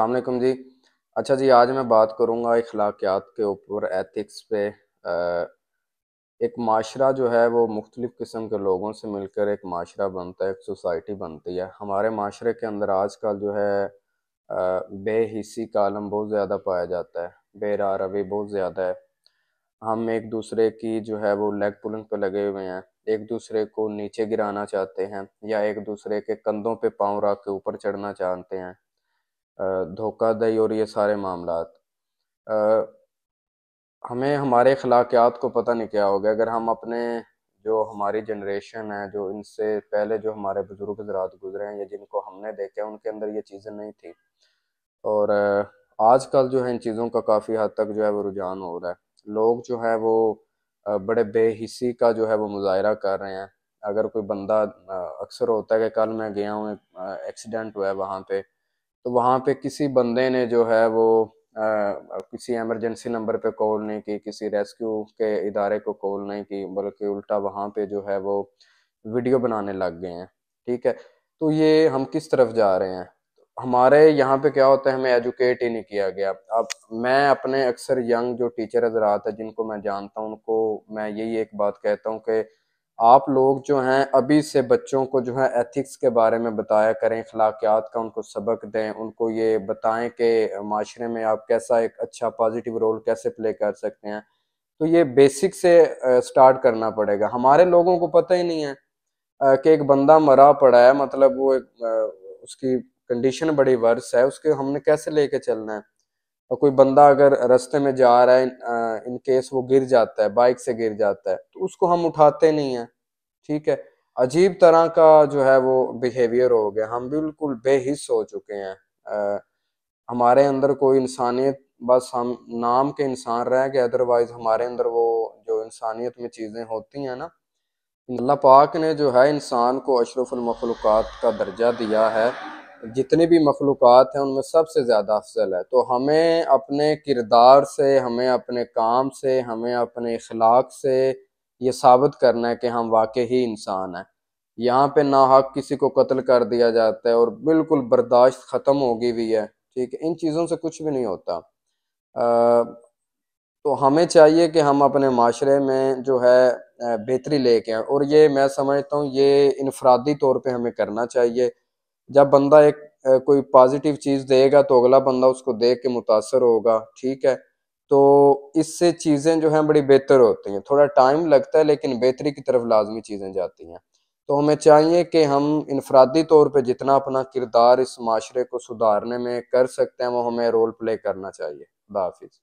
अलकुम जी अच्छा जी आज मैं बात करूँगा अखलाकियात के ऊपर एथिक्स पे एक माशरा जो है वो मुख्तलिफ़ किस्म के लोगों से मिलकर एक माशरा बनता है एक सोसाइटी बनती है हमारे माशरे के अंदर आजकल जो है बेहिसी का आलम बहुत ज़्यादा पाया जाता है बेरा रवि बहुत ज़्यादा है हम एक दूसरे की जो है वो लेग पुलिंग पे लगे हुए हैं एक दूसरे को नीचे गिराना चाहते हैं या एक दूसरे के कंधों पे पांव रख के ऊपर चढ़ना चाहते हैं धोखादही और ये सारे मामला हमें हमारे अखलाकियात को पता नहीं क्या हो गया अगर हम अपने जो हमारी जनरेशन है जो इनसे पहले जो हमारे बुजुर्ग हजरात गुजरे हैं या जिनको हमने देखे हैं उनके अंदर ये चीज़ें नहीं थी और आजकल जो है इन चीज़ों का काफ़ी हद तक जो है वो रुझान हो रहा है लोग जो है वो बड़े बेहिसी का जो है वो मुजाहरा कर रहे हैं अगर कोई बंदा अक्सर होता है कि कल मैं गया हूँ एक्सीडेंट हुआ है वहाँ पे तो वहाँ पे किसी बंदे ने जो है वो आ, किसी एमरजेंसी नंबर पे कॉल नहीं की किसी रेस्क्यू के इदारे को कॉल नहीं की बल्कि उल्टा वहाँ पे जो है वो वीडियो बनाने लग गए हैं ठीक है तो ये हम किस तरफ जा रहे हैं हमारे यहाँ पे क्या होता है हमें एजुकेट ही नहीं किया गया अब मैं अपने अक्सर यंग जो टीचर हजरात है जिनको मैं जानता हूँ उनको मैं यही एक बात कहता हूँ कि आप लोग जो हैं अभी से बच्चों को जो है एथिक्स के बारे में बताया करें अखलाकियात का उनको सबक दें उनको ये बताएं कि माशरे में आप कैसा एक अच्छा पॉजिटिव रोल कैसे प्ले कर सकते हैं तो ये बेसिक से स्टार्ट करना पड़ेगा हमारे लोगों को पता ही नहीं है कि एक बंदा मरा पड़ा है मतलब वो एक उसकी कंडीशन बड़ी वर्स है उसके हमने कैसे लेके चलना है और कोई बंदा अगर रास्ते में जा रहा है इन केस वो गिर जाता है बाइक से गिर जाता है तो उसको हम उठाते नहीं हैं ठीक है अजीब तरह का जो है वो बिहेवियर हो गया हम बिल्कुल बेहिस हो चुके हैं आ, हमारे अंदर कोई इंसानियत बस हम नाम के इंसान रह गए अदरवाइज हमारे अंदर वो जो इंसानियत में चीज़ें होती हैं ना अल्लाह पाक ने जो है इंसान को अशरफुल का दर्जा दिया है जितने भी मखलूक हैं उनमें सबसे ज़्यादा अफजल है तो हमें अपने किरदार से हमें अपने काम से हमें अपने अखलाक से ये साबित करना है कि हम वाकई ही इंसान हैं यहाँ पे हक किसी को कत्ल कर दिया जाता है और बिल्कुल बर्दाश्त ख़त्म होगी हुई है ठीक है इन चीज़ों से कुछ भी नहीं होता आ, तो हमें चाहिए कि हम अपने माशरे में जो है बेहतरी लेके आए और ये मैं समझता हूँ ये इनफरादी तौर पे हमें करना चाहिए जब बंदा एक कोई पॉजिटिव चीज़ देगा तो अगला बंदा उसको देख के मुतासर होगा ठीक है तो इससे चीज़ें जो हैं बड़ी बेहतर होती हैं थोड़ा टाइम लगता है लेकिन बेहतरी की तरफ लाजमी चीज़ें जाती हैं तो हमें चाहिए कि हम इनफरादी तौर पे जितना अपना किरदार इस माशरे को सुधारने में कर सकते हैं वो हमें रोल प्ले करना चाहिए खुदाफिज